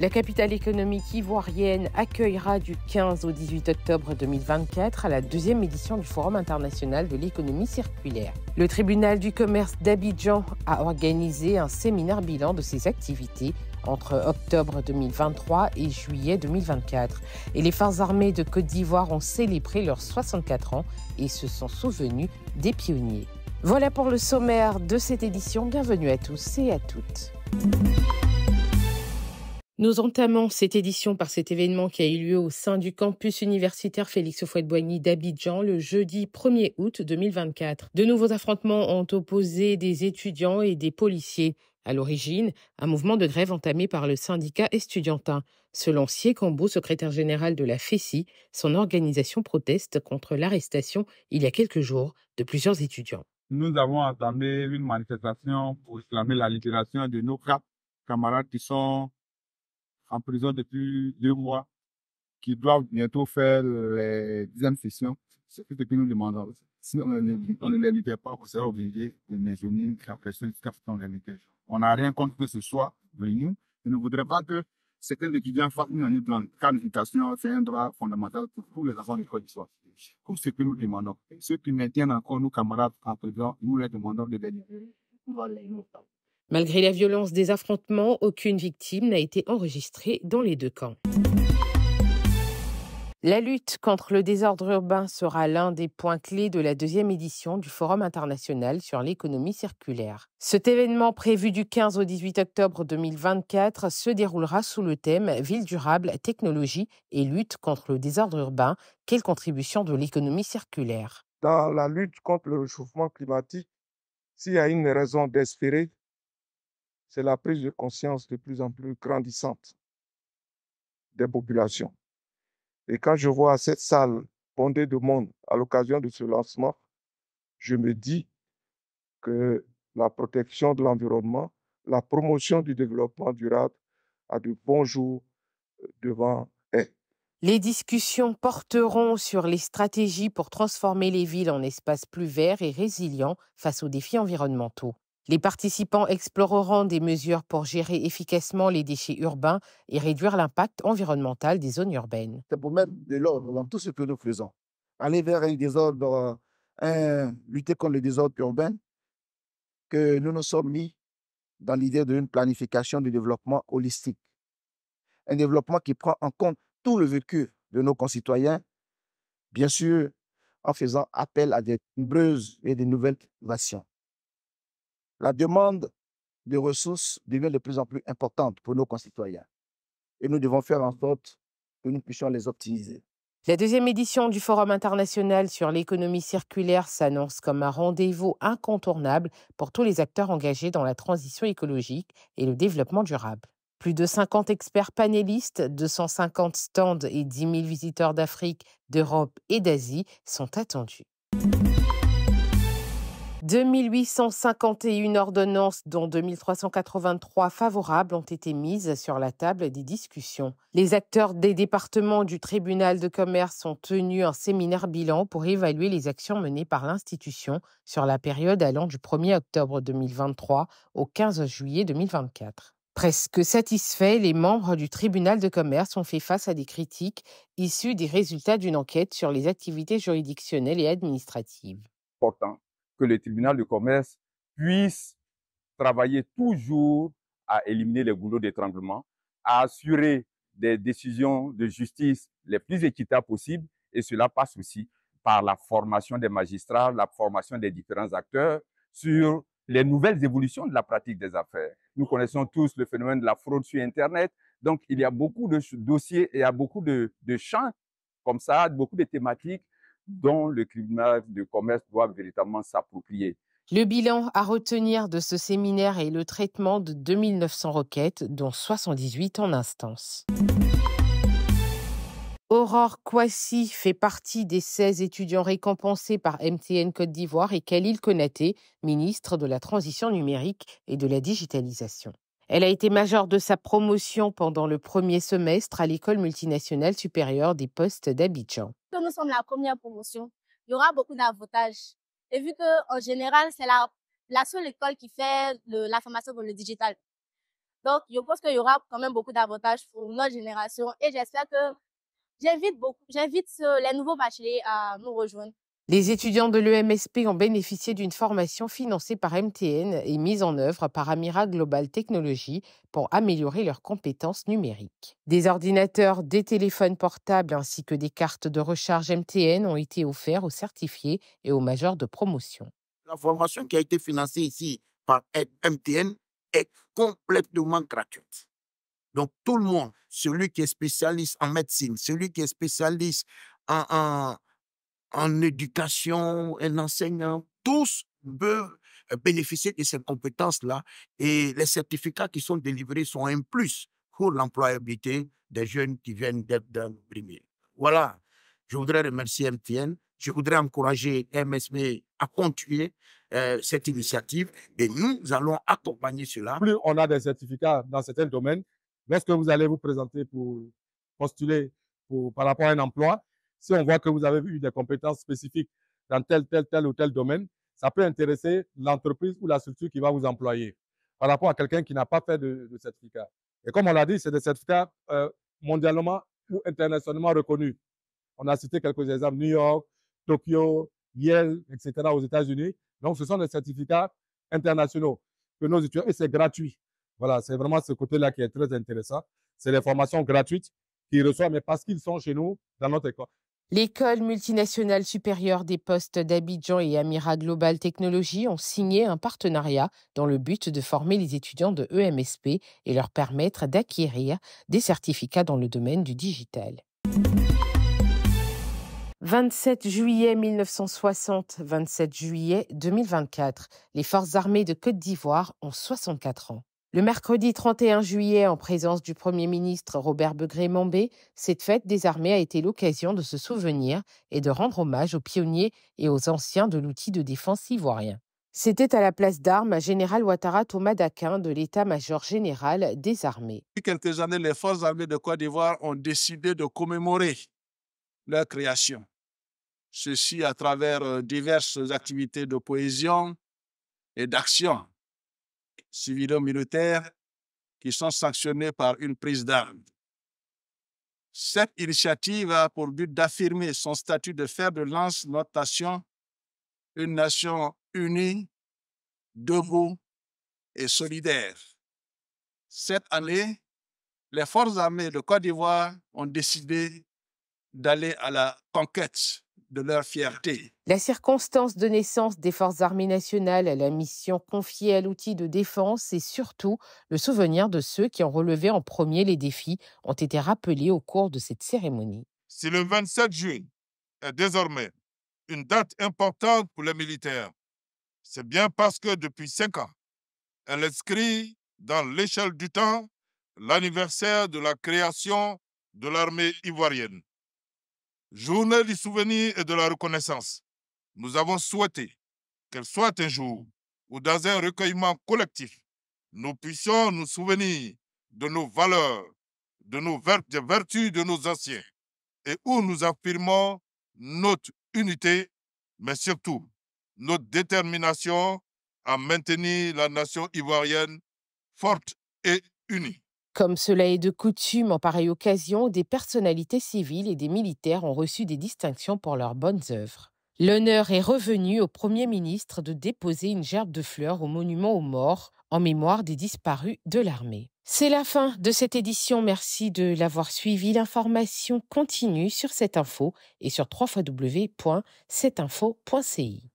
La capitale économique ivoirienne accueillera du 15 au 18 octobre 2024 à la deuxième édition du Forum international de l'économie circulaire. Le tribunal du commerce d'Abidjan a organisé un séminaire bilan de ses activités entre octobre 2023 et juillet 2024. Et les forces armées de Côte d'Ivoire ont célébré leurs 64 ans et se sont souvenus des pionniers. Voilà pour le sommaire de cette édition. Bienvenue à tous et à toutes. Nous entamons cette édition par cet événement qui a eu lieu au sein du campus universitaire Félix fouet boigny d'Abidjan le jeudi 1er août 2024. De nouveaux affrontements ont opposé des étudiants et des policiers. À l'origine, un mouvement de grève entamé par le syndicat estudiantin. Selon Cambo, secrétaire général de la FESI, son organisation proteste contre l'arrestation, il y a quelques jours, de plusieurs étudiants. Nous avons entamé une manifestation pour réclamer la libération de nos camarades qui sont en prison depuis deux mois, qui doivent bientôt faire les dixièmes sessions. C'est ce que nous demandons. Si on ne les pas, on sera obligé de les la personne qui capte en réalité. On n'a rien contre que ce soit venu. Je ne voudrais pas que certains étudiants fassent une année c'est un droit fondamental pour les enfants de l'école d'Ivoire. Pour ce que nous demandons. Ceux qui maintiennent encore nos camarades en prison, nous les demandons de les libérer. Malgré la violence des affrontements, aucune victime n'a été enregistrée dans les deux camps. La lutte contre le désordre urbain sera l'un des points clés de la deuxième édition du Forum international sur l'économie circulaire. Cet événement prévu du 15 au 18 octobre 2024 se déroulera sous le thème Ville durable, technologie et lutte contre le désordre urbain, quelle contribution de l'économie circulaire Dans la lutte contre le réchauffement climatique, s'il y a une raison d'espérer, c'est la prise de conscience de plus en plus grandissante des populations. Et quand je vois cette salle bondée de monde à l'occasion de ce lancement, je me dis que la protection de l'environnement, la promotion du développement durable a de bons jours euh, devant elle. Les discussions porteront sur les stratégies pour transformer les villes en espaces plus verts et résilients face aux défis environnementaux. Les participants exploreront des mesures pour gérer efficacement les déchets urbains et réduire l'impact environnemental des zones urbaines. C'est pour mettre de l'ordre dans tout ce que nous faisons. Aller vers un désordre, euh, lutter contre le désordre urbain, que nous nous sommes mis dans l'idée d'une planification du développement holistique. Un développement qui prend en compte tout le vécu de nos concitoyens, bien sûr, en faisant appel à des nombreuses et de nouvelles innovations la demande de ressources devient de plus en plus importante pour nos concitoyens. Et nous devons faire en sorte que nous puissions les optimiser. La deuxième édition du Forum international sur l'économie circulaire s'annonce comme un rendez-vous incontournable pour tous les acteurs engagés dans la transition écologique et le développement durable. Plus de 50 experts panélistes, 250 stands et 10 000 visiteurs d'Afrique, d'Europe et d'Asie sont attendus. 2851 ordonnances, dont 2383 favorables, ont été mises sur la table des discussions. Les acteurs des départements du tribunal de commerce ont tenu un séminaire bilan pour évaluer les actions menées par l'institution sur la période allant du 1er octobre 2023 au 15 juillet 2024. Presque satisfaits, les membres du tribunal de commerce ont fait face à des critiques issues des résultats d'une enquête sur les activités juridictionnelles et administratives. Pourtant, que le tribunal de commerce puisse travailler toujours à éliminer les goulots d'étranglement, à assurer des décisions de justice les plus équitables possibles, et cela passe aussi par la formation des magistrats, la formation des différents acteurs sur les nouvelles évolutions de la pratique des affaires. Nous connaissons tous le phénomène de la fraude sur Internet, donc il y a beaucoup de dossiers, et il y a beaucoup de, de champs comme ça, beaucoup de thématiques dont le climat de commerce doit véritablement s'approprier. Le bilan à retenir de ce séminaire est le traitement de 2900 requêtes, dont 78 en instance. Aurore Kouassi fait partie des 16 étudiants récompensés par MTN Côte d'Ivoire et Khalil Konaté, ministre de la Transition numérique et de la digitalisation. Elle a été majeure de sa promotion pendant le premier semestre à l'École multinationale supérieure des postes d'Abidjan. Nous sommes la première promotion. Il y aura beaucoup d'avantages. Et vu qu'en général, c'est la, seule école qui fait la formation pour le digital. Donc, je pense qu'il y aura quand même beaucoup d'avantages pour notre génération. Et j'espère que j'invite beaucoup, j'invite les nouveaux bacheliers à nous rejoindre. Les étudiants de l'EMSP ont bénéficié d'une formation financée par MTN et mise en œuvre par Amira Global Technologies pour améliorer leurs compétences numériques. Des ordinateurs, des téléphones portables ainsi que des cartes de recharge MTN ont été offerts aux certifiés et aux majors de promotion. La formation qui a été financée ici par MTN est complètement gratuite. Donc tout le monde, celui qui est spécialiste en médecine, celui qui est spécialiste en, en en éducation, en enseignant, tous peuvent euh, bénéficier de ces compétences-là et les certificats qui sont délivrés sont un plus pour l'employabilité des jeunes qui viennent d'être dans premier. Voilà, je voudrais remercier MTN, je voudrais encourager MSB à continuer euh, cette initiative et nous allons accompagner cela. Plus on a des certificats dans certains domaines, est-ce que vous allez vous présenter pour postuler pour, par rapport à un emploi si on voit que vous avez eu des compétences spécifiques dans tel, tel, tel ou tel domaine, ça peut intéresser l'entreprise ou la structure qui va vous employer par rapport à quelqu'un qui n'a pas fait de, certificat. Et comme on l'a dit, c'est des certificats euh, mondialement ou internationalement reconnus. On a cité quelques exemples, New York, Tokyo, Yale, etc. aux États-Unis. Donc, ce sont des certificats internationaux que nos étudiants, et c'est gratuit. Voilà, c'est vraiment ce côté-là qui est très intéressant. C'est les formations gratuites qu'ils reçoivent, mais parce qu'ils sont chez nous, dans notre école. L'école multinationale supérieure des postes d'Abidjan et Amira Global Technologies ont signé un partenariat dans le but de former les étudiants de EMSP et leur permettre d'acquérir des certificats dans le domaine du digital. 27 juillet 1960, 27 juillet 2024, les forces armées de Côte d'Ivoire ont 64 ans. Le mercredi 31 juillet, en présence du Premier ministre Robert Begré-Mambé, cette fête des armées a été l'occasion de se souvenir et de rendre hommage aux pionniers et aux anciens de l'outil de défense ivoirien. C'était à la place d'armes Général Ouattara Thomas d'Aquin de l'état-major général des armées. Depuis quelques années, les forces armées de Côte d'Ivoire ont décidé de commémorer leur création. Ceci à travers euh, diverses activités de poésie et d'action civilo-militaires qui sont sanctionnés par une prise d'armes. Cette initiative a pour but d'affirmer son statut de faible lance notation nation, une nation unie, debout et solidaire. Cette année, les forces armées de Côte d'Ivoire ont décidé d'aller à la conquête de leur fierté. La circonstance de naissance des forces armées nationales, la mission confiée à l'outil de défense et surtout le souvenir de ceux qui ont relevé en premier les défis ont été rappelés au cours de cette cérémonie. C'est le 27 juin est désormais une date importante pour les militaires, c'est bien parce que depuis cinq ans, elle inscrit dans l'échelle du temps l'anniversaire de la création de l'armée ivoirienne journée du souvenir et de la reconnaissance, nous avons souhaité qu'elle soit un jour où, dans un recueillement collectif, nous puissions nous souvenir de nos valeurs, de nos vertus de nos anciens, et où nous affirmons notre unité, mais surtout notre détermination à maintenir la nation ivoirienne forte et unie. Comme cela est de coutume en pareille occasion, des personnalités civiles et des militaires ont reçu des distinctions pour leurs bonnes œuvres. L'honneur est revenu au Premier ministre de déposer une gerbe de fleurs au monument aux morts en mémoire des disparus de l'armée. C'est la fin de cette édition. Merci de l'avoir suivi. L'information continue sur cette info et sur www.cetinfo.ci.